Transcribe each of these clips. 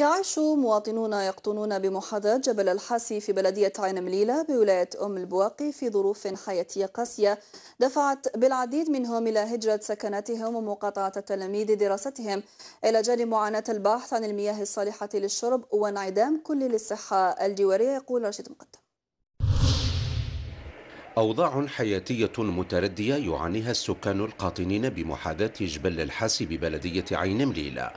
يعيش مواطنون يقطنون بمحاذاة جبل الحاسي في بلدية عين مليلة بولاية أم البواقي في ظروف حياتية قاسية دفعت بالعديد منهم إلى هجرة سكناتهم ومقاطعة تلاميذ دراستهم إلى جانب معاناة البحث عن المياه الصالحة للشرب وانعدام كل للصحه الجوارية يقول رشيد مقدم أوضاع حياتية متردية يعانيها السكان القاطنين بمحاذاة جبل الحاسي ببلدية عين مليلة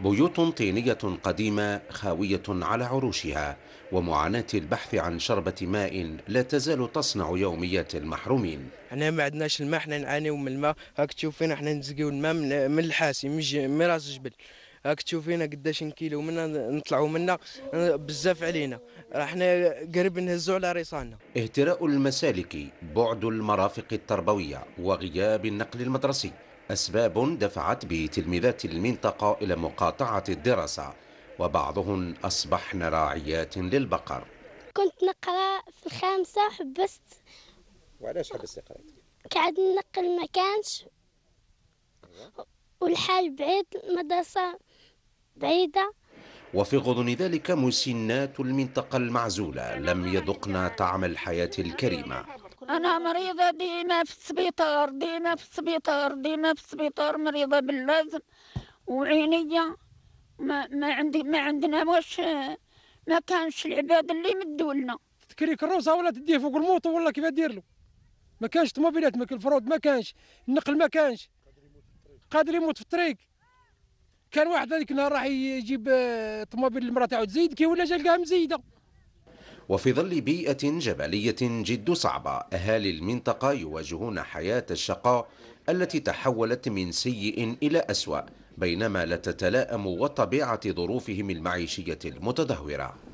بيوت طينية قديمة خاوية على عروشها ومعاناة البحث عن شربة ماء لا تزال تصنع يوميات المحرومين احنا ما عندناش الماء احنا نعانيو من الماء هاك تشوفين احنا نزقيو الماء من الحاسي من راس الجبل هاك تشوفينا قداش نكيلو منا نطلعو منا بزاف علينا احنا قريب نهزو على ريصاننا اهتراء المسالك بعد المرافق التربويه وغياب النقل المدرسي أسباب دفعت بتلميذات المنطقة إلى مقاطعة الدراسة وبعضهن أصبحن راعيات للبقر كنت نقرا في الخامسة حبست وعلاش حبستي قرأت؟ قاعد نقل ما كانش والحال بعيد المدرسة بعيدة وفي غضون ذلك مسنات المنطقة المعزولة لم يذقن طعم الحياة الكريمة أنا مريضة ديما في السبيطار ديما في السبيطار ديما في السبيطار مريضة باللازم وعينيا ما, ما عندي ما عندنا واش ما كانش العباد اللي يمدوا لنا تكري كروسه ولا تديه فوق الموطو ولا كيف دير له ما كانش طوموبيلات ما كان الفرود ما كانش النقل ما كانش قادر يموت في الطريق كان واحد هذيك النهار راح يجيب آه، طوموبيل المراه تاعو تزيد كي ولا جا لقاها مزيده وفي ظل بيئة جبلية جد صعبة أهالي المنطقة يواجهون حياة الشقاء التي تحولت من سيء إلى أسوأ بينما لا تتلائم وطبيعة ظروفهم المعيشية المتدهورة